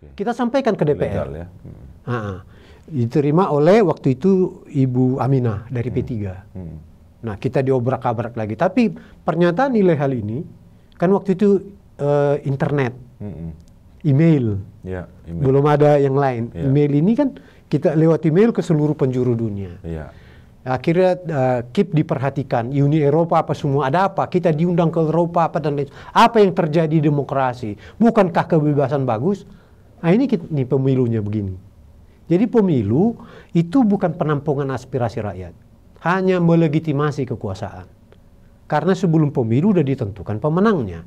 okay. kita sampaikan ke DPR. Legal, ya? hmm. Nah, diterima oleh waktu itu Ibu Aminah dari hmm. P3. Hmm. Nah, kita diobrak-abrak lagi. Tapi pernyataan nilai hal ini, kan waktu itu uh, internet, hmm. email, ya, email, belum ada yang lain. Ya. Email ini kan kita lewat email ke seluruh penjuru dunia. Ya. Akhirnya uh, keep diperhatikan, Uni Eropa apa semua, ada apa, kita diundang ke Eropa apa dan lain Apa yang terjadi demokrasi? Bukankah kebebasan bagus? Nah ini nih pemilunya begini. Jadi pemilu itu bukan penampungan aspirasi rakyat. Hanya melegitimasi kekuasaan. Karena sebelum pemilu sudah ditentukan pemenangnya.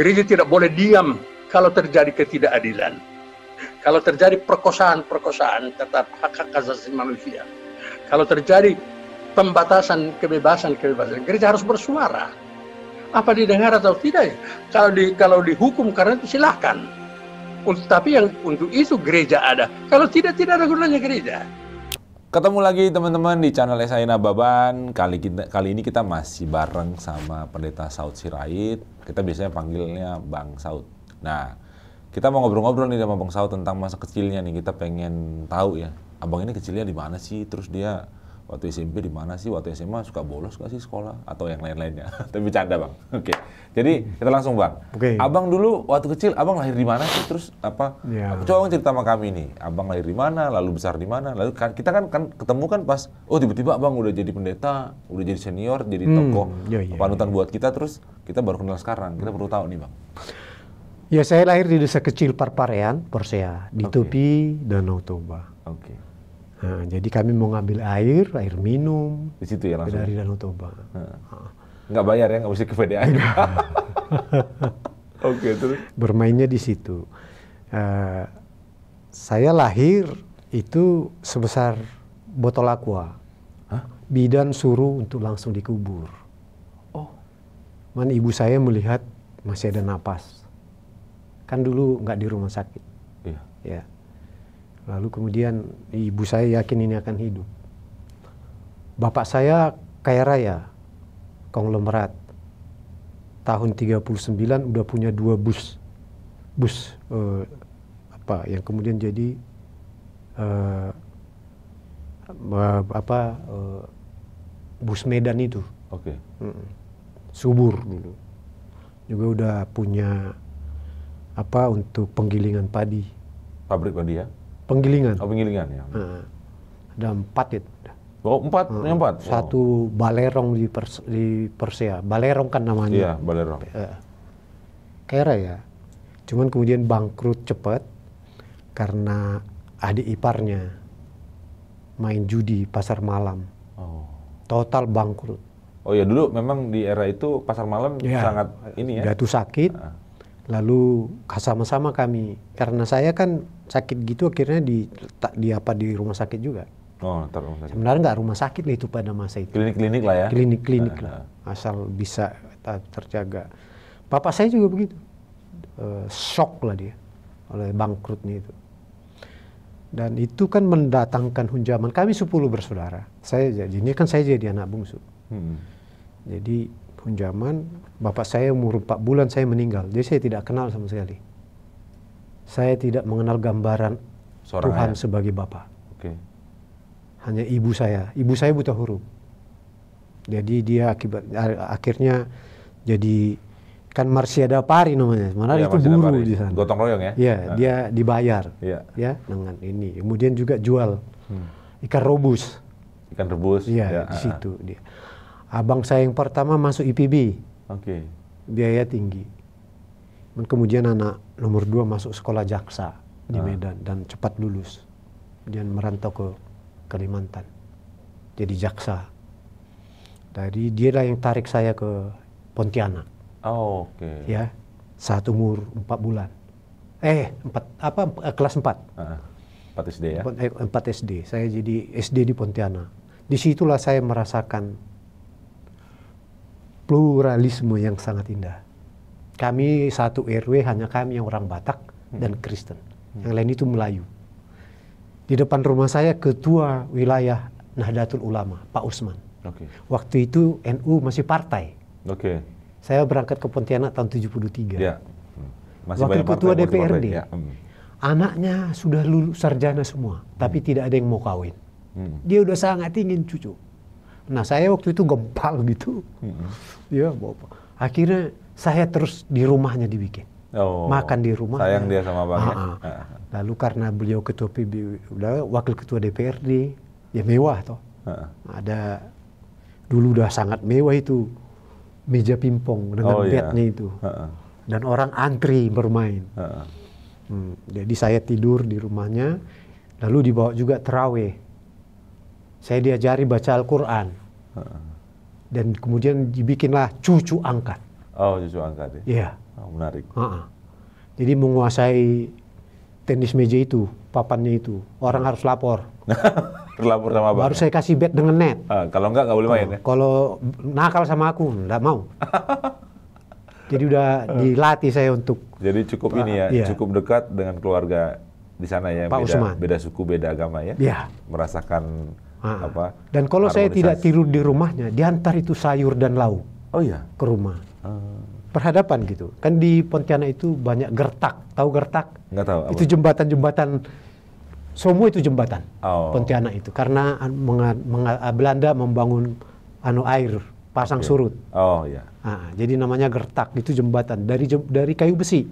Gereja tidak boleh diam kalau terjadi ketidakadilan. Kalau terjadi perkosaan-perkosaan tetap hak-hak asasi manusia. Kalau terjadi pembatasan kebebasan-kebebasan gereja harus bersuara. Apa didengar atau tidak? Ya? Kalau di kalau dihukum karena itu silahkan. Tapi yang untuk itu gereja ada. Kalau tidak tidak ada gunanya gereja. Ketemu lagi teman-teman di channel Esaina Baban. Kali kita, kali ini kita masih bareng sama Pendeta Saud Sirait. Kita biasanya panggilnya Bang Saud. Nah, kita mau ngobrol-ngobrol nih sama Bang Saud tentang masa kecilnya nih. Kita pengen tahu ya, abang ini kecilnya di mana sih? Terus dia Waktu SMP di mana sih? Waktu SMA suka bolos gak sih sekolah atau yang lain-lainnya? Tapi bercanda bang. Oke. Okay. Jadi kita langsung bang. Oke. Okay. Abang dulu waktu kecil abang lahir di mana sih? Terus apa? Yeah. Coba abang cerita sama kami nih. Abang lahir di mana? Lalu besar di mana? Lalu kan, kita kan kan ketemu kan pas. Oh tiba-tiba abang udah jadi pendeta, udah jadi senior, jadi hmm. tokoh yeah, yeah, panutan yeah. buat kita. Terus kita baru kenal sekarang. Kita perlu tahu nih bang. Ya saya lahir di desa kecil Parparean, Persia di okay. tepi Danau Toba. Oke. Okay. Nah, jadi kami mau ngambil air, air minum. Di situ ya langsung? Dari Danau Toba. Nah. Nah. Nggak bayar ya, nggak mesti ke VDA. Nah. Oke, terus? Bermainnya di situ. Uh, saya lahir itu sebesar botol aqua. Huh? Bidan suruh untuk langsung dikubur. Oh. Man, ibu saya melihat masih ada napas. Kan dulu nggak di rumah sakit. Iya. Ya Lalu kemudian ibu saya yakin ini akan hidup. Bapak saya kaya raya, konglomerat. Tahun 39 udah punya dua bus. Bus eh, apa yang kemudian jadi eh, eh apa eh, bus Medan itu. Oke. Okay. Subur dulu. Juga udah punya apa untuk penggilingan padi. Pabrik padi ya? Penggilingan. Oh, Penggilingan ya. Nah, ada empat itu. Oh, empat, hmm. empat. Oh. Satu Balerong di, Pers di Persia. Balerong kan namanya. Iya, Balerong. kira kera ya. Cuman kemudian bangkrut cepat karena adik iparnya main judi pasar malam. Oh. Total bangkrut. Oh ya dulu memang di era itu pasar malam ya, sangat ini ya. Jatuh sakit. Uh lalu sama-sama kami karena saya kan sakit gitu akhirnya di di apa di rumah sakit juga oh ntar rumah sakit sebenarnya nggak rumah sakit lah itu pada masa itu klinik-klinik lah ya klinik-klinik nah, lah lah asal bisa terjaga papa saya juga begitu e, shock lah dia oleh bangkrutnya itu dan itu kan mendatangkan hunjaman kami 10 bersaudara saya jadi ini kan saya jadi anak bungsu hmm. jadi Punjaman, bapak saya umur 4 bulan saya meninggal, jadi saya tidak kenal sama sekali. Saya tidak mengenal gambaran Seorang Tuhan ayah. sebagai bapak. Okay. Hanya ibu saya, ibu saya buta huruf. Jadi dia akibat eh, akhirnya jadi kan Marsiada Pari namanya. Mana ya, itu guru buruh Pari. di sana. Gotong royong ya. Iya, nah. dia dibayar. Iya. Ya, dengan ini. Kemudian juga jual hmm. ikan rebus. Ikan rebus. Iya, ya, di ah, ah. situ dia. Abang saya yang pertama masuk IPB. Oke. Okay. Biaya tinggi. Dan kemudian anak nomor dua masuk sekolah jaksa di ah. Medan dan cepat lulus. Kemudian merantau ke Kalimantan. Jadi jaksa. Dari lah yang tarik saya ke Pontianak. Oh, oke. Okay. Ya. Saat umur empat bulan. Eh, empat apa eh, kelas empat. Ah, empat SD ya. empat eh, SD. Saya jadi SD di Pontianak. Disitulah saya merasakan pluralisme yang sangat indah. Kami satu RW hanya kami yang orang Batak dan hmm. Kristen. Hmm. Yang lain itu Melayu. Di depan rumah saya ketua wilayah Nahdlatul Ulama, Pak Usman. Okay. Waktu itu NU masih partai. Oke. Okay. Saya berangkat ke Pontianak tahun 73. Ya. Masih Wakil ketua DPRD. Ya. Hmm. Anaknya sudah lulus sarjana semua, hmm. tapi tidak ada yang mau kawin. Hmm. Dia udah sangat ingin cucu. Nah saya waktu itu gempal gitu. Hmm. Ya, akhirnya saya terus di rumahnya dibikin. Oh, makan di rumah. Sayang dia sama bang. Ya? Ah, ah. Ah, ah, Lalu karena beliau ketua PB, wakil ketua DPRD, ya mewah toh. Ah. Ada dulu udah sangat mewah itu meja pingpong dengan oh, iya. bednya iya. itu. Dan orang antri bermain. Hmm, jadi saya tidur di rumahnya, lalu dibawa juga teraweh saya diajari baca Al-Quran. Dan kemudian dibikinlah cucu angkat. Oh, cucu angkat ya? Iya. Oh, menarik. Uh-uh. Jadi menguasai tenis meja itu, papannya itu. Orang harus lapor. lapor sama abang? Baru saya kasih bet dengan net. Uh, kalau enggak, enggak boleh main uh, ya? Kalau nakal sama aku, enggak mau. Jadi udah dilatih saya untuk. Jadi cukup ini ya, iya. cukup dekat dengan keluarga di sana ya. Pak beda, Beda suku, beda agama ya. Iya. Merasakan Ah. Apa? Dan kalau saya tidak tidur di rumahnya, diantar itu sayur dan lauk. Oh iya. Ke rumah. Uh. Perhadapan gitu. Kan di Pontianak itu banyak gertak. Tahu gertak? Nggak tahu. Itu jembatan-jembatan. Semua itu jembatan. Oh. Pontianak itu karena menga, menga, ah, Belanda membangun anu air pasang okay. surut. Oh iya. Ah, jadi namanya gertak itu jembatan dari jem, dari kayu besi.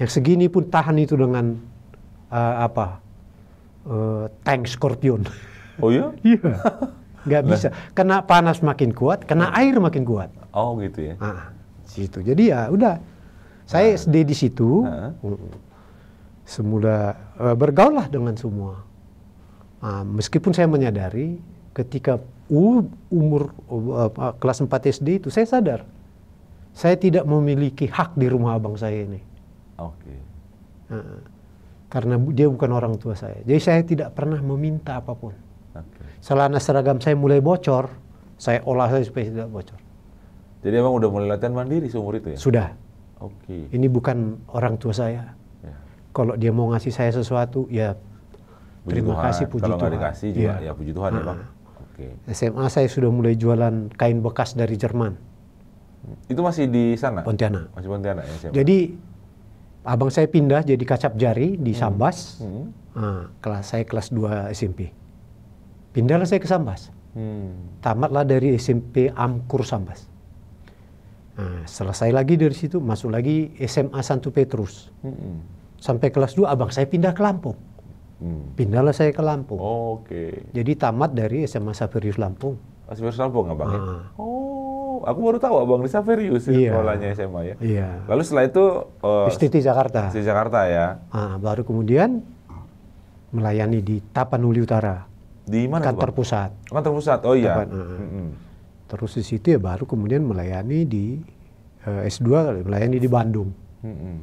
Yang segini pun tahan itu dengan uh, apa? Uh, tank Scorpion. Oh iya? Iya. Nggak bisa. Kena panas makin kuat, kena nah. air makin kuat. Oh gitu ya. Nah, situ. Jadi ya udah. Saya nah. SD di situ. Nah. Mm, semula eh, bergaul lah dengan semua. Nah, meskipun saya menyadari ketika umur uh, kelas 4 SD itu saya sadar saya tidak memiliki hak di rumah abang saya ini. Oke. Okay. Nah, karena dia bukan orang tua saya. Jadi saya tidak pernah meminta apapun celana seragam saya mulai bocor, saya olah saya supaya tidak bocor. Jadi emang udah mulai latihan mandiri seumur itu ya? Sudah. Oke. Okay. Ini bukan orang tua saya. Ya. Kalau dia mau ngasih saya sesuatu, ya puji terima Tuhan. kasih puji Kalau Tuhan. Kalau dikasih juga, ya. ya puji Tuhan ya bang. Okay. SMA saya sudah mulai jualan kain bekas dari Jerman. Itu masih di sana? Pontianak. Masih Pontianak ya SMA. Jadi abang saya pindah jadi kacap jari di hmm. Sambas. Hmm. Nah, kelas saya kelas 2 SMP. Pindahlah saya ke Sambas. Hmm. Tamatlah dari SMP Amkur Sambas. Nah, selesai lagi dari situ, masuk lagi SMA Santo Petrus. Hmm. Sampai kelas 2, abang saya pindah ke Lampung. Hmm. Pindahlah saya ke Lampung. Oh, Oke. Okay. Jadi tamat dari SMA Saverius Lampung. Oh, Saverius Lampung abang ya? ah. ya? Oh, aku baru tahu abang di Saverius ya, iya. sekolahnya SMA ya. Iya. Lalu setelah itu uh, eh, Istiti Jakarta. Istiti Jakarta ya. Ah, baru kemudian melayani di Tapanuli Utara. Di mana kantor pusat. Kantor pusat. Oh iya. Tepat, uh, mm -hmm. Eh, terus di situ ya baru kemudian melayani di uh, eh, S2 melayani di Bandung. Mm -hmm.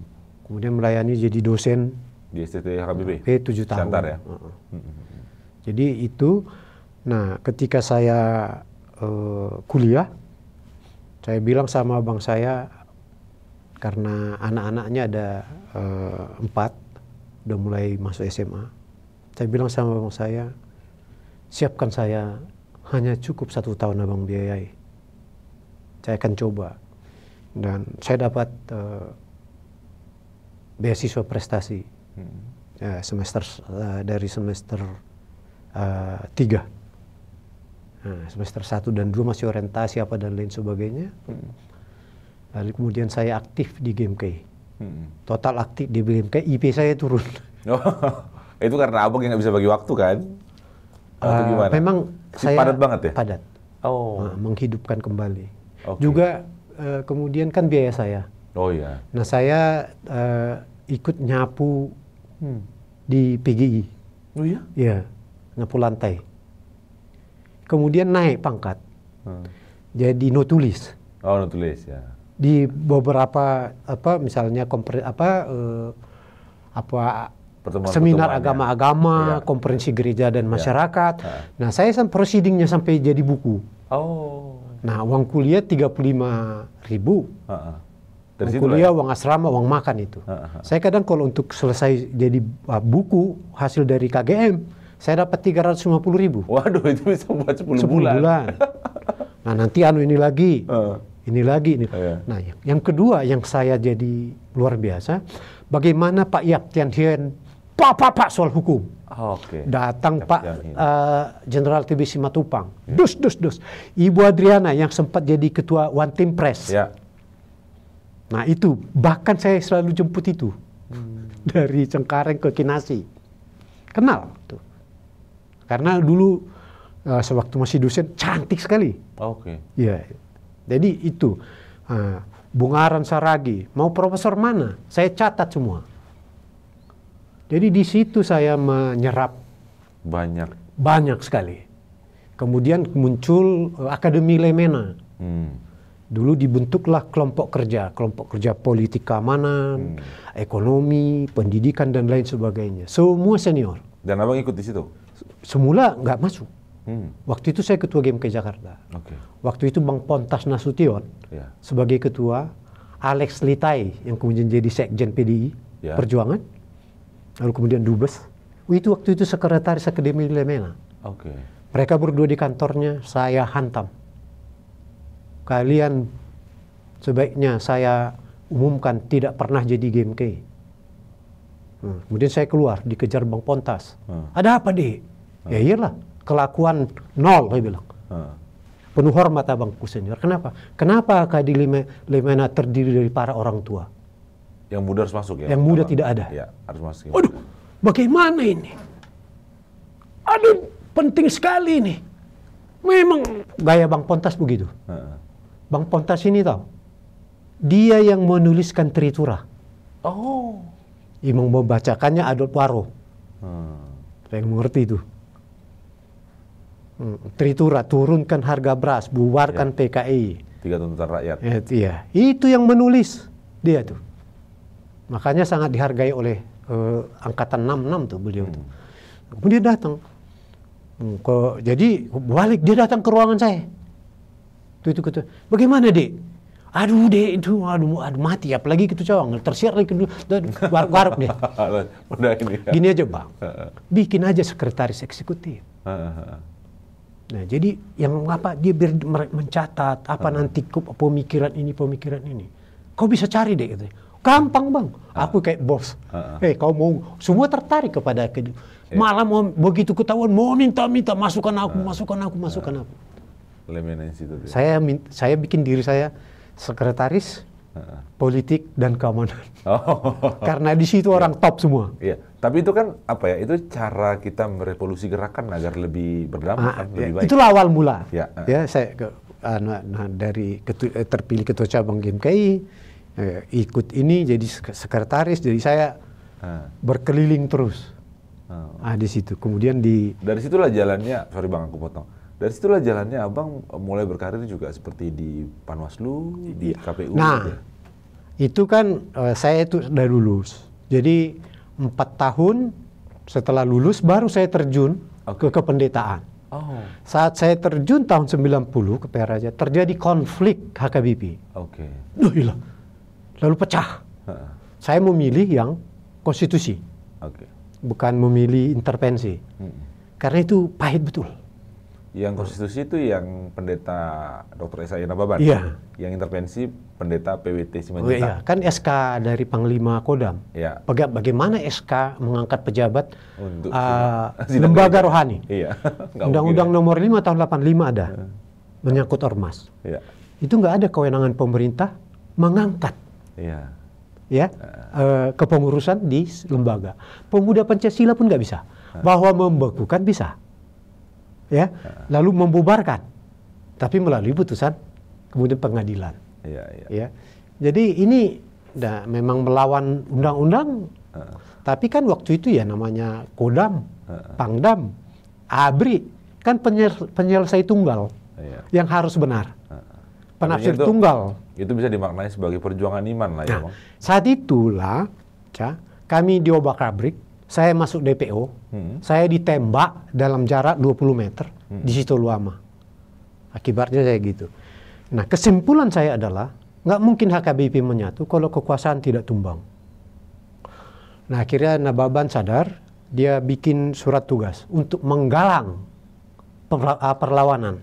Kemudian melayani jadi dosen di STT HKBP. P 7 tahun. Santar ya. mm -hmm. Jadi itu nah ketika saya uh, kuliah saya bilang sama bang saya karena anak-anaknya ada uh, empat udah mulai masuk SMA. Saya bilang sama bang saya, siapkan saya hanya cukup satu tahun abang biayai. Saya akan coba. Dan saya dapat uh, beasiswa prestasi hmm. ya, semester uh, dari semester uh, tiga. Nah, semester satu dan dua masih orientasi apa dan lain sebagainya. Hmm. Lalu kemudian saya aktif di GMK. Hmm. Total aktif di GMK, IP saya turun. Oh, itu karena abang yang nggak bisa bagi waktu kan? Ah, gimana? Memang si saya padat banget ya? Padat. Oh. Nah, menghidupkan kembali. Okay. Juga uh, kemudian kan biaya saya. Oh iya. Nah saya uh, ikut nyapu hmm. di PGI. Oh iya? Iya, nyapu lantai. Kemudian naik pangkat. Hmm. Jadi notulis. Oh notulis ya. Di beberapa apa misalnya kompre, apa uh, apa pertemuan, seminar ya. agama-agama, ya. konferensi gereja dan iya. masyarakat. Ya. Nah, saya sampai prosidingnya sampai jadi buku. Oh. Nah, uang kuliah 35 ribu. Ha. Dari uang kuliah, ya? uang asrama, uang makan itu. -huh. Saya kadang kalau untuk selesai jadi uh, buku hasil dari KGM, saya dapat 350 ribu. Waduh, itu bisa buat 10, 10 bulan. bulan. nah, nanti anu ini lagi. Uh. Ini lagi ini. Uh -huh. Iya. Nah, yang, kedua yang saya jadi luar biasa, bagaimana Pak Tian Hien Pak, Pak, Pak, soal hukum. Oke. Okay. Datang Pak eh, Jenderal uh, TBC Matupang. Dus, dus, dus. Ibu Adriana yang sempat jadi ketua One Team Press. Yeah. Nah itu, bahkan saya selalu jemput itu. Hmm. Dari Cengkareng ke Kinasi. Kenal tuh. Karena dulu uh, sewaktu masih dosen, cantik sekali. Oke. Okay. Iya. Jadi itu. Uh, eh, Bungaran Saragi, mau profesor mana? Saya catat semua. Jadi di situ saya menyerap banyak banyak sekali. Kemudian muncul eh, Akademi Lemena. Hmm. Dulu dibentuklah kelompok kerja, kelompok kerja politik keamanan, hmm. ekonomi, pendidikan dan lain sebagainya. Semua senior. Dan abang ikut di situ? Semula nggak masuk. Hmm. Waktu itu saya ketua GMK Jakarta. Okay. Waktu itu Bang Pontas Nasution yeah. sebagai ketua, Alex Litai yang kemudian jadi sekjen PDI yeah. Perjuangan lalu kemudian dubes. Itu waktu itu sekretaris akademi Lemena. Oke. Okay. Mereka berdua di kantornya, saya hantam. Kalian sebaiknya saya umumkan tidak pernah jadi GMK. Hmm. Kemudian saya keluar, dikejar Bang Pontas. Hmm. Ada apa, deh? Ya hmm. Ya iyalah, kelakuan nol, saya bilang. Hmm. Penuh hormat Abang Kusenior. Kenapa? Kenapa Kadi Lemena terdiri dari para orang tua? Yang muda harus masuk ya? Yang muda Apa? tidak ada. Ya, harus masuk. Aduh, bagaimana ini? Aduh, penting sekali ini. Memang gaya Bang Pontas begitu. Uh. Bang Pontas ini tahu, dia yang menuliskan Tritura. Oh. Imam membacakannya Adol Waro. Hmm. Saya mengerti itu. Hmm. Tritura, turunkan harga beras, buarkan ya. PKI. Tiga tuntutan rakyat. Eh, iya. Itu yang menulis dia tuh. Makanya sangat dihargai oleh uh, angkatan 66 tuh beliau hmm. tuh. Kemudian datang. Hmm, jadi balik dia datang ke ruangan saya. Tuh itu kata Bagaimana, Dek? Aduh dek itu aduh aduh mati apalagi itu cowok tersiar lagi gitu dan war garuk deh. Ya. Gini aja bang, bikin aja sekretaris eksekutif. Nah, jadi yang apa dia ber, mencatat apa nanti nanti pemikiran ini pemikiran ini. Kau bisa cari deh gitu. Gampang bang, ah. aku kayak bos. Uh, Eh kau mau, semua tertarik kepada aku. Yeah. Malah mau, begitu ketahuan mau minta-minta masukkan aku, uh. masukkan aku, masukkan uh. aku. Leminensi Saya saya bikin diri saya sekretaris uh. politik dan keamanan. Oh. Karena di situ iya. orang top semua. Iya. Yeah. Tapi itu kan apa ya? Itu cara kita merevolusi gerakan agar lebih berdampak, kan? lebih yeah. baik. Itulah awal mula. Ya. Uh. Ya saya ke, nah, nah, dari ketu, eh, terpilih ketua cabang GMKI eh, ikut ini jadi sekretaris jadi saya hmm. berkeliling terus ah, ah di situ kemudian di dari situlah jalannya sorry bang aku potong dari situlah jalannya abang eh, mulai berkarir juga seperti di Panwaslu di KPU nah juga. Gitu ya? itu kan eh, saya itu sudah lulus jadi empat tahun setelah lulus baru saya terjun okay. ke kependetaan Oh. Saat saya terjun tahun 90 ke Peraja, terjadi konflik HKBP. Oke. Okay. Duh, ilah lalu pecah. Ha. Saya memilih yang konstitusi, okay. bukan memilih intervensi, hmm. karena itu pahit betul. Yang konstitusi itu yang pendeta Dr. Esaya Nababan. Iya. Yang intervensi pendeta PWT Simanjuntak. Oh, iya, kan SK dari Panglima Kodam. Iya. bagaimana SK mengangkat pejabat Untuk uh, lembaga gereja. rohani? Iya. Undang-Undang nomor 5 tahun 85 ada. Ya. Menyangkut ormas. Iya. Itu nggak ada kewenangan pemerintah mengangkat Iya. ya uh, kepengurusan di lembaga. Pemuda Pancasila pun nggak bisa, eh. bahwa membekukan bisa, ya, uh. lalu membubarkan, tapi melalui putusan kemudian pengadilan. Iya, iya. Ya, jadi ini nah, memang melawan undang-undang, uh. tapi kan waktu itu ya namanya kodam, uh. pangdam, abri, kan penyelesai tunggal Uh. yang harus benar. Uh penafsir itu, tunggal. Itu bisa dimaknai sebagai perjuangan iman lah ya, nah, Saat itulah ya, kami obak rabrik, saya masuk DPO, hmm. saya ditembak dalam jarak 20 meter hmm. di situ Luama. Akibatnya saya gitu. Nah, kesimpulan saya adalah nggak mungkin HKBP menyatu kalau kekuasaan tidak tumbang. Nah, akhirnya Nababan sadar, dia bikin surat tugas untuk menggalang perlawanan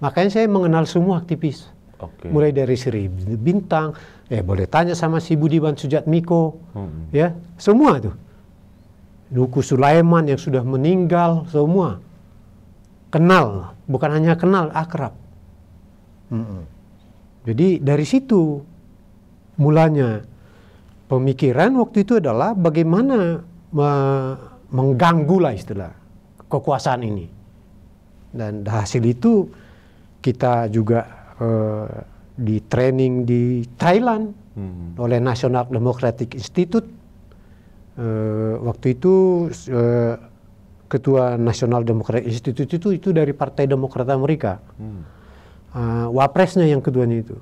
Makanya saya mengenal semua aktivis. Okay. Mulai dari Sri Bintang, eh boleh tanya sama si Budiman Sujatmiko, hmm. ya semua tuh. Luku Sulaiman yang sudah meninggal semua kenal, bukan hanya kenal akrab. Hmm. Jadi dari situ mulanya pemikiran waktu itu adalah bagaimana me mengganggu lah istilah kekuasaan ini dan hasil itu kita juga uh, di training di Thailand hmm. oleh National Democratic Institute. Uh, waktu itu uh, ketua National Democratic Institute itu itu dari Partai Demokrat Amerika. Hmm. Uh, wapresnya yang keduanya itu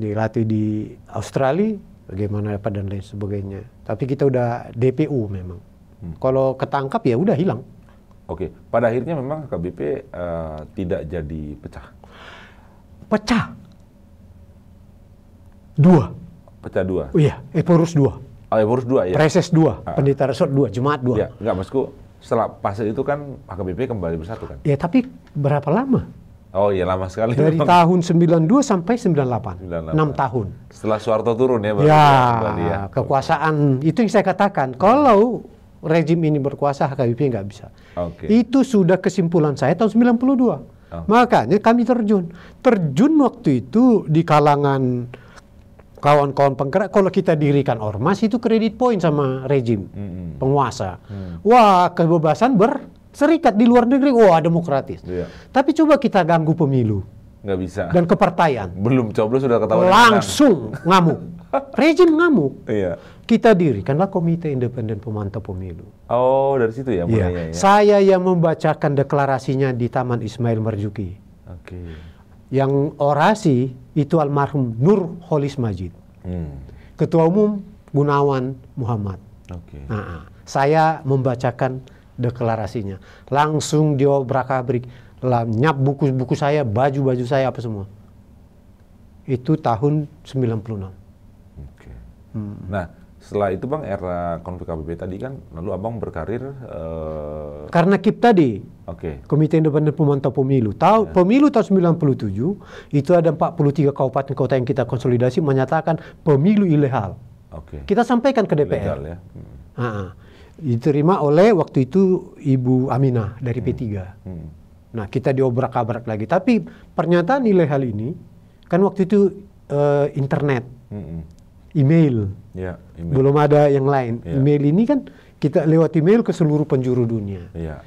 dilatih di Australia bagaimana apa dan lain sebagainya. Tapi kita udah DPU memang. Hmm. Kalau ketangkap ya udah hilang. Oke, pada akhirnya memang KBP uh, eh, tidak jadi pecah. Pecah. Dua. Pecah dua. Oh, iya, Eporus dua. Oh, Eporus dua ya. Preses dua, uh. pendeta resort dua, jemaat dua. Iya, enggak maksudku setelah pas itu kan HKBP kembali bersatu kan. Iya, tapi berapa lama? Oh iya lama sekali. Dari memang. tahun 92 sampai 98, 98. 6 tahun. Setelah Soeharto turun ya baru ya, kembali ya. Kekuasaan itu yang saya katakan. Hmm. Kalau rejim ini berkuasa HKBP nggak bisa. Okay. Itu sudah kesimpulan saya tahun 92. Oh. Makanya kami terjun. Terjun waktu itu di kalangan kawan-kawan penggerak kalau kita dirikan ormas itu kredit poin sama rejim mm-hmm. penguasa mm. wah kebebasan berserikat di luar negeri wah demokratis yeah. tapi coba kita ganggu pemilu Nggak bisa. Dan kepartaian. Belum coblos sudah ketahuan. Langsung menang. ngamuk. rezim ngamuk. Iya. Kita dirikanlah Komite Independen Pemantau Pemilu. Oh, dari situ ya mulainya. Ya. Iya. Saya yang membacakan deklarasinya di Taman Ismail Marzuki. Okay. Yang orasi itu almarhum Nur Holis Majid. Hmm. Ketua Umum Gunawan Muhammad. Okay. Nah, ah. saya membacakan deklarasinya. Langsung diobrak-abrik lah nyap buku-buku saya, baju-baju saya apa semua. Itu tahun 96. Oke. Okay. Hmm. Nah, setelah itu Bang era konflik KBB tadi kan lalu Abang berkarir uh... karena KIP tadi. Oke. Okay. Komite Independen Pemantau Pemilu. Tahu yeah. pemilu tahun 97 itu ada 43 kabupaten kota yang kita konsolidasi menyatakan pemilu ilegal. Oke. Okay. Kita sampaikan ke DPR. Ilegal ya. Hmm. Ha -ha. Diterima oleh waktu itu Ibu Aminah dari hmm. P3. Hmm. Nah, kita diobrak-abrak lagi. Tapi pernyataan nilai hal ini kan waktu itu uh, internet, email. Yeah, email, belum ada yang lain. Yeah. Email ini kan kita lewat email ke seluruh penjuru dunia. Yeah.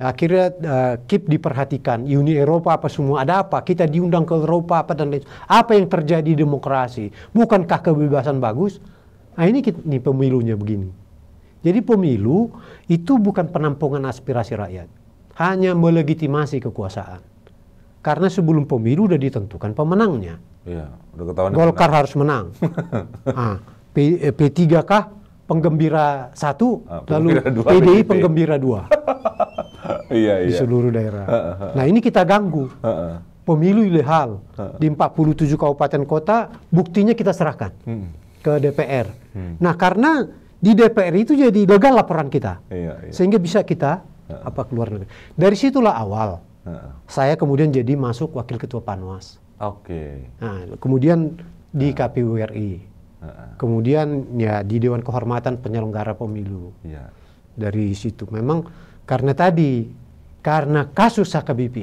Akhirnya uh, keep diperhatikan, Uni Eropa apa semua, ada apa? Kita diundang ke Eropa apa dan lain Apa yang terjadi demokrasi? Bukankah kebebasan bagus? Nah ini, kita, ini pemilunya begini. Jadi pemilu itu bukan penampungan aspirasi rakyat hanya melegitimasi kekuasaan. Karena sebelum pemilu sudah ditentukan pemenangnya. Iya, udah ketahuan. Golkar menang. harus menang. Ah, P, eh, P3 kah penggembira satu, ah, lalu dua, PDI penggembira dua. Iya, di iya. seluruh daerah. nah ini kita ganggu. Pemilu ilegal di 47 kabupaten kota, buktinya kita serahkan hmm. ke DPR. Hmm. Nah karena di DPR itu jadi gagal laporan kita, iya, iya. sehingga bisa kita uh apa keluar negeri. Dari situlah awal uh saya kemudian jadi masuk wakil ketua Panwas. Oke. Okay. Nah, kemudian di uh KPU RI. Kemudian ya di Dewan Kehormatan Penyelenggara Pemilu. Yeah. Dari situ memang karena tadi karena kasus HKBP,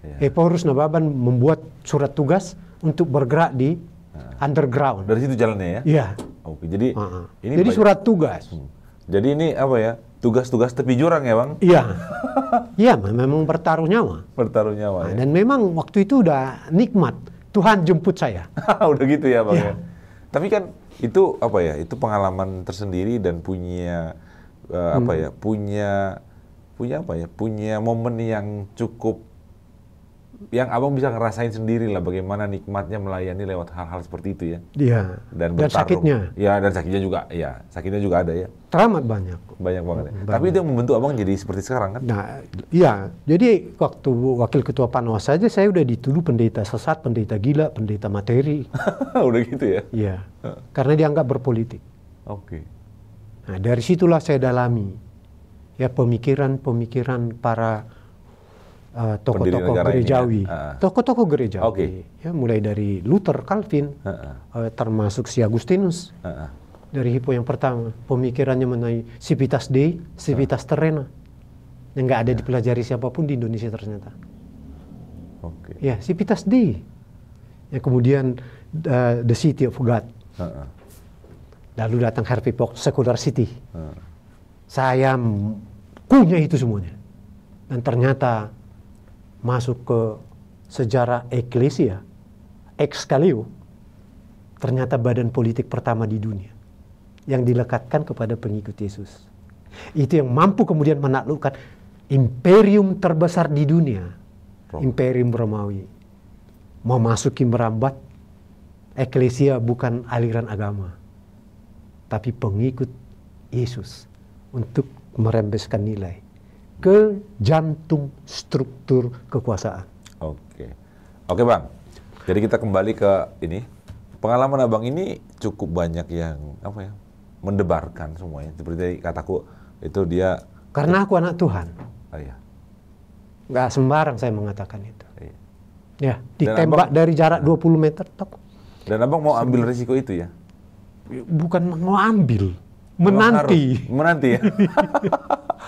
yeah. Iya. Eporus Nababan membuat surat tugas untuk bergerak di uh. underground. Dari situ jalannya ya? Iya. Oke, jadi uh -huh. ini jadi surat tugas. Hmm. Jadi ini apa ya? tugas-tugas tepi jurang ya bang? Iya, iya memang bertaruh nyawa. Bertaruh nyawa. Nah, ya? Dan memang waktu itu udah nikmat Tuhan jemput saya. Ah, udah gitu ya bang. Ya. ya. Tapi kan itu apa ya? Itu pengalaman tersendiri dan punya uh, hmm. apa ya? Punya punya apa ya? Punya momen yang cukup yang abang bisa ngerasain sendiri lah bagaimana nikmatnya melayani lewat hal-hal seperti itu ya. Iya. Dan, dan sakitnya. Ya dan sakitnya juga, ya sakitnya juga ada ya. Teramat banyak. Banyak banget. Ya. Banyak. Tapi itu yang membentuk abang jadi seperti sekarang kan? Nah, iya. Jadi waktu wakil ketua panwas saja saya udah dituduh pendeta sesat, pendeta gila, pendeta materi. udah gitu ya? Iya. Karena dianggap berpolitik. Oke. Okay. Nah dari situlah saya dalami ya pemikiran-pemikiran para Eh, tokoh-tokoh uh, gerejawi, ya. ah. tokoh-tokoh uh, gerejawi, okay. ya, mulai dari Luther, Calvin, uh, uh. Uh, termasuk si Agustinus, uh, uh. dari Hippo yang pertama, pemikirannya mengenai Civitas Dei, Civitas uh. Terrena, yang nggak ada uh. dipelajari siapapun di Indonesia ternyata. Okay. Ya, Civitas Dei, yang kemudian uh, The City of God, uh, uh. lalu datang Harvey Pock, Secular City. Uh. Saya punya itu semuanya, dan ternyata masuk ke sejarah eklesia, ekskaleo, ternyata badan politik pertama di dunia yang dilekatkan kepada pengikut Yesus. Itu yang mampu kemudian menaklukkan imperium terbesar di dunia, imperium Romawi. Memasuki merambat, eklesia bukan aliran agama, tapi pengikut Yesus untuk merembeskan nilai ke jantung struktur kekuasaan. Oke. Oke, Bang. Jadi kita kembali ke ini. Pengalaman Abang ini cukup banyak yang apa ya? mendebarkan semuanya. Seperti kataku itu dia karena aku anak Tuhan. Oh, iya. Gak sembarang saya mengatakan itu. Iya. Ya, ditembak abang, dari jarak 20 nah. meter tok. Dan Abang mau ambil Sebelum. risiko itu ya? Bukan mau ambil, menanti. menanti ya.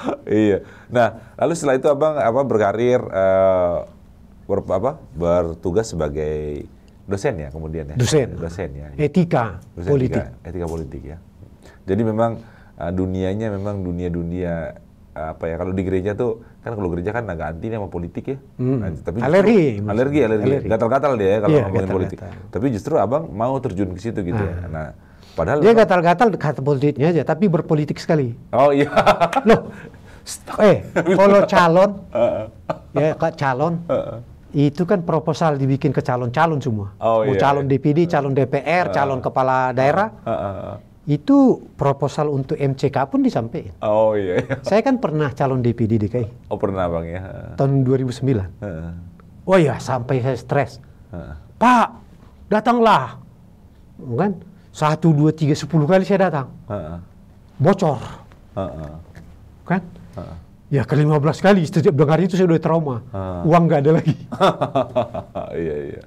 iya. Nah, lalu setelah itu abang apa berkarir uh, ber, apa bertugas sebagai dosen ya kemudian ya. Dosen. Dosen ya. Etika dosen politik. Etika, etika politik ya. Jadi memang uh, dunianya memang dunia-dunia eh, apa ya kalau di gereja tuh kan kalau gereja kan agak anti sama politik ya hmm. nah, tapi justru, alergi, alergi alergi gatal-gatal dia ya kalau yeah, ngomongin gatal -gatal. politik tapi justru abang mau terjun ke situ gitu ya. ah. ya nah Padahal dia gatal-gatal kata politiknya aja, tapi berpolitik sekali. Oh iya. Loh, eh kalau calon, uh-uh. ya calon, uh-uh. itu kan proposal dibikin ke calon-calon semua. Oh, Mau iya, calon iya. DPD, calon DPR, uh-uh. calon kepala daerah. Itu proposal untuk MCK pun disampaikan. Oh iya, iya. Saya kan pernah calon DPD DKI. Oh pernah bang ya. Tahun 2009. Uh. Oh iya, sampai saya stres. Pak, datanglah, kan? satu dua tiga sepuluh kali saya datang uh -uh. bocor uh -uh. kan uh -uh. ya ke lima belas kali setiap dengar itu saya udah trauma uh -uh. uang nggak ada lagi iya iya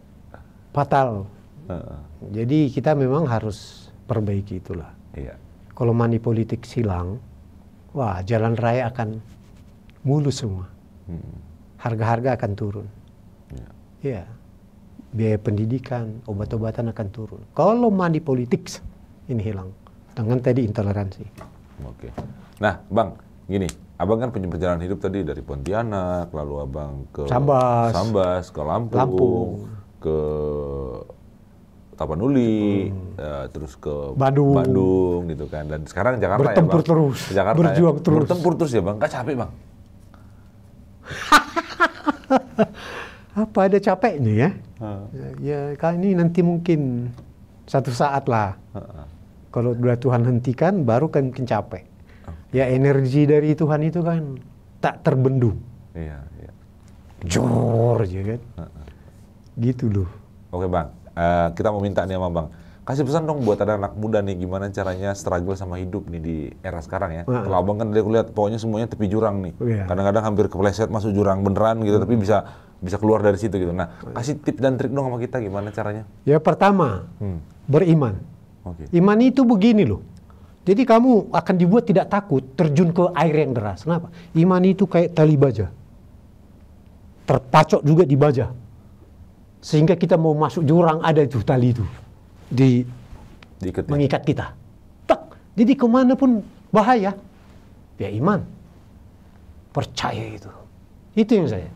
fatal uh -uh. jadi kita memang harus perbaiki itulah iya. kalau money politik silang wah jalan raya akan mulus semua hmm. harga-harga akan turun iya yeah. yeah biaya pendidikan, obat-obatan akan turun. Kalau mandi politik ini hilang dengan tadi intoleransi. Oke. Nah, Bang, gini, Abang kan punya perjalanan hidup tadi dari Pontianak, lalu Abang ke Sambas, Sambas ke Lampung, Lampung. ke Tapanuli, hmm. uh, terus ke Bandung. Bandung gitu kan. Dan sekarang Jakarta Bertempur ya, Bang. terus. Jakarta ya. Berjuang ya. terus. Bertempur terus ya, Bang. Kan capek, Bang. apa ada capeknya ya? Ha. Ya kali ya, ini nanti mungkin satu saat lah. Ha. Kalau sudah Tuhan hentikan, baru kan mungkin capek. Okay. Ya energi dari Tuhan itu kan tak terbendung. Iya, iya. Jor aja kan. Ha. Gitu loh. Oke bang, uh, kita mau minta nih sama bang kasih pesan dong buat ada anak muda nih gimana caranya struggle sama hidup nih di era sekarang ya. Nah. Kalau abang kan dari lihat pokoknya semuanya tepi jurang nih. Oh, iya. Kadang-kadang hampir kepleset masuk jurang beneran gitu hmm. tapi bisa bisa keluar dari situ gitu. Nah, oh, iya. kasih tip dan trik dong sama kita gimana caranya? Ya pertama, hmm. beriman. Okay. Iman itu begini loh. Jadi kamu akan dibuat tidak takut terjun ke air yang deras. Kenapa? Iman itu kayak tali baja. Terpacok juga di baja. Sehingga kita mau masuk jurang ada itu tali itu di Diikat, mengikat kita. Tak. Jadi kemana pun bahaya. Ya iman. Percaya itu. Itu yang saya.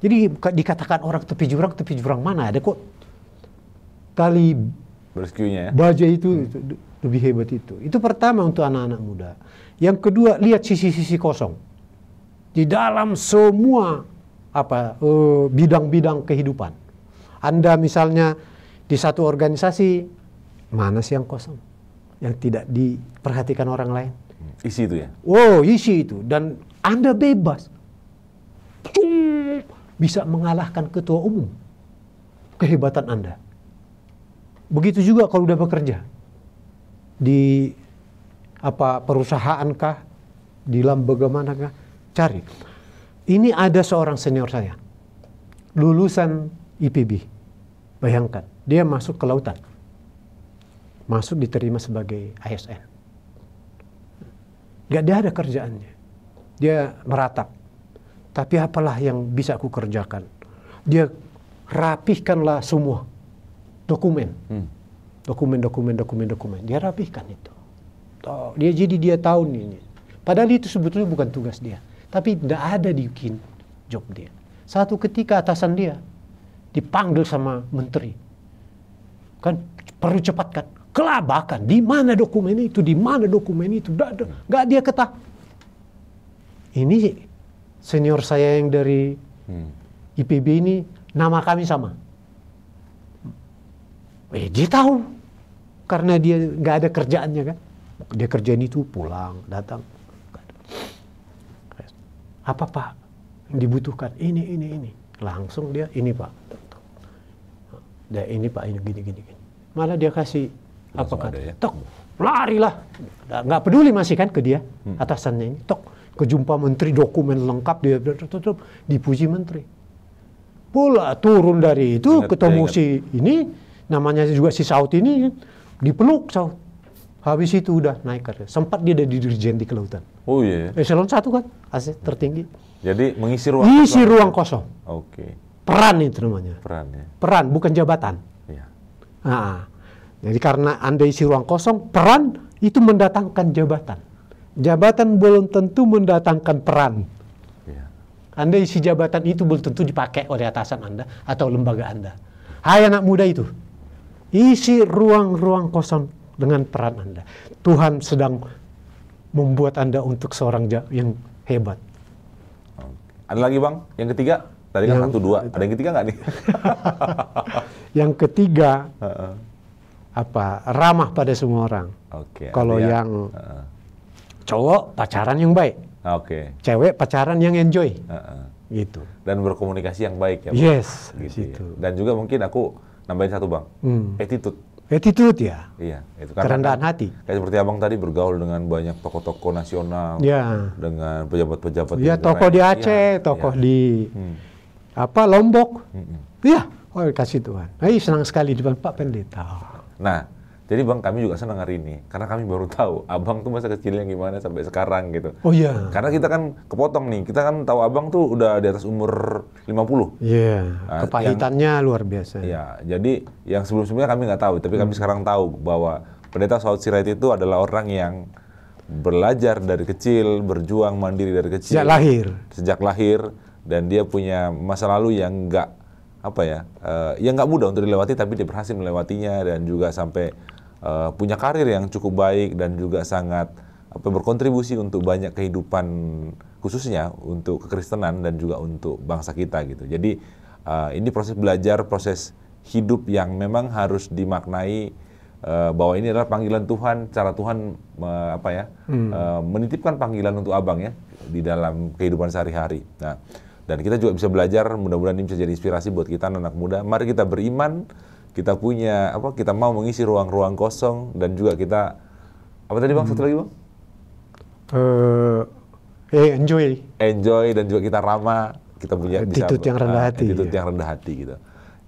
Jadi dikatakan orang tepi jurang, tepi jurang mana ada kok tali ya. Baja itu, hmm. itu lebih hebat itu. Itu pertama untuk anak-anak muda. Yang kedua lihat sisi-sisi kosong di dalam semua apa eh, bidang-bidang uh, kehidupan. Anda misalnya di satu organisasi, mana sih yang kosong? Yang tidak diperhatikan orang lain? Isi itu ya? Wow, isi itu. Dan Anda bebas. bisa mengalahkan ketua umum. Kehebatan Anda. Begitu juga kalau udah bekerja. Di apa perusahaan kah? Di lembaga mana kah? Cari. Ini ada seorang senior saya. Lulusan IPB. Bayangkan dia masuk ke lautan. Masuk diterima sebagai ASN. Gak ada kerjaannya. Dia meratap. Tapi apalah yang bisa aku kerjakan? Dia rapihkanlah semua dokumen. Hmm. Dokumen, dokumen, dokumen, dokumen. Dia rapihkan itu. dia jadi dia tahu ini. Padahal itu sebetulnya bukan tugas dia. Tapi tidak ada diukin job dia. Satu ketika atasan dia dipanggil sama menteri kan perlu cepat kan kelabakan di mana dokumen itu di mana dokumen itu nggak hmm. dia kata. ini senior saya yang dari hmm. IPB ini nama kami sama eh dia tahu karena dia nggak ada kerjaannya kan dia kerjaan itu pulang datang apa pak dibutuhkan ini ini ini langsung dia ini pak dan ini pak ini gini, gini malah dia kasih apa kata, ya? tok lah, nggak peduli masih kan ke dia hmm. atasannya ini tok kejumpa menteri dokumen lengkap dia tutup dipuji menteri pula turun dari itu ingat, ketemu ingat. si ini namanya juga si Saud ini dipeluk Saud habis itu udah naik karir sempat dia jadi dirjen di kelautan oh iya yeah. eselon satu kan aset tertinggi jadi mengisi ruang mengisi ruang kosong oke okay. peran itu namanya peran ya peran bukan jabatan Nah, jadi karena Anda isi ruang kosong, peran itu mendatangkan jabatan. Jabatan belum tentu mendatangkan peran. Iya. Anda isi jabatan itu belum tentu dipakai oleh atasan Anda atau lembaga Anda. Hai anak muda itu, isi ruang-ruang kosong dengan peran Anda. Tuhan sedang membuat Anda untuk seorang yang hebat. Ada lagi bang, yang ketiga? Tadi kan satu dua, ada yang ketiga nggak nih? yang ketiga uh -uh. apa ramah pada semua orang. Oke. Okay, Kalau ya. yang uh -uh. cowok pacaran yang baik. Oke. Okay. Cewek pacaran yang enjoy. Uh -uh. Gitu. Dan berkomunikasi yang baik ya. Bang? Yes. Gitu. Ya. Situ. Dan juga mungkin aku nambahin satu bang, hmm. attitude. Attitude ya. Iya, itu kan kerendahan hati. Kayak seperti abang tadi bergaul dengan banyak tokoh-tokoh nasional, ya. dengan pejabat-pejabat. Ya, iya, tokoh di Aceh, ya, tokoh ya. di hmm apa Lombok. Iya, mm -mm. oh kasih Tuhan. Hai senang sekali di Pak Pendeta. Nah, jadi bang kami juga senang hari ini karena kami baru tahu abang tuh masa kecilnya gimana sampai sekarang gitu. Oh iya. Karena kita kan kepotong nih, kita kan tahu abang tuh udah di atas umur 50. Iya. Yeah. Nah, Kepahitannya yang, luar biasa. Iya. Jadi yang sebelum-sebelumnya kami nggak tahu, tapi hmm. kami sekarang tahu bahwa pendeta Saud Sirait itu adalah orang yang belajar dari kecil, berjuang mandiri dari kecil. Sejak lahir. Sejak lahir dan dia punya masa lalu yang nggak apa ya uh, yang nggak mudah untuk dilewati tapi dia berhasil melewatinya dan juga sampai uh, punya karir yang cukup baik dan juga sangat apa berkontribusi untuk banyak kehidupan khususnya untuk kekristenan dan juga untuk bangsa kita gitu jadi uh, ini proses belajar proses hidup yang memang harus dimaknai bahwa ini adalah panggilan Tuhan cara Tuhan apa ya hmm. menitipkan panggilan untuk abang ya di dalam kehidupan sehari-hari nah dan kita juga bisa belajar, mudah-mudahan ini bisa jadi inspirasi buat kita anak, muda. Mari kita beriman, kita punya apa? Kita mau mengisi ruang-ruang kosong dan juga kita apa tadi bang? Hmm. Satu lagi bang? Uh, eh enjoy. Enjoy dan juga kita ramah. Kita punya attitude bisa, yang rendah uh, hati. Attitude ya. yang rendah hati gitu.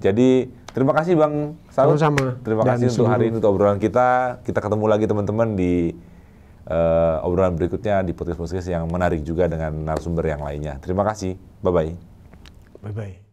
Jadi terima kasih Bang Salam sama Terima Dan kasih untuk hari ini untuk obrolan kita. Kita ketemu lagi teman-teman di uh, obrolan berikutnya di podcast podcast yang menarik juga dengan narasumber yang lainnya. Terima kasih. Bye bye. Bye bye.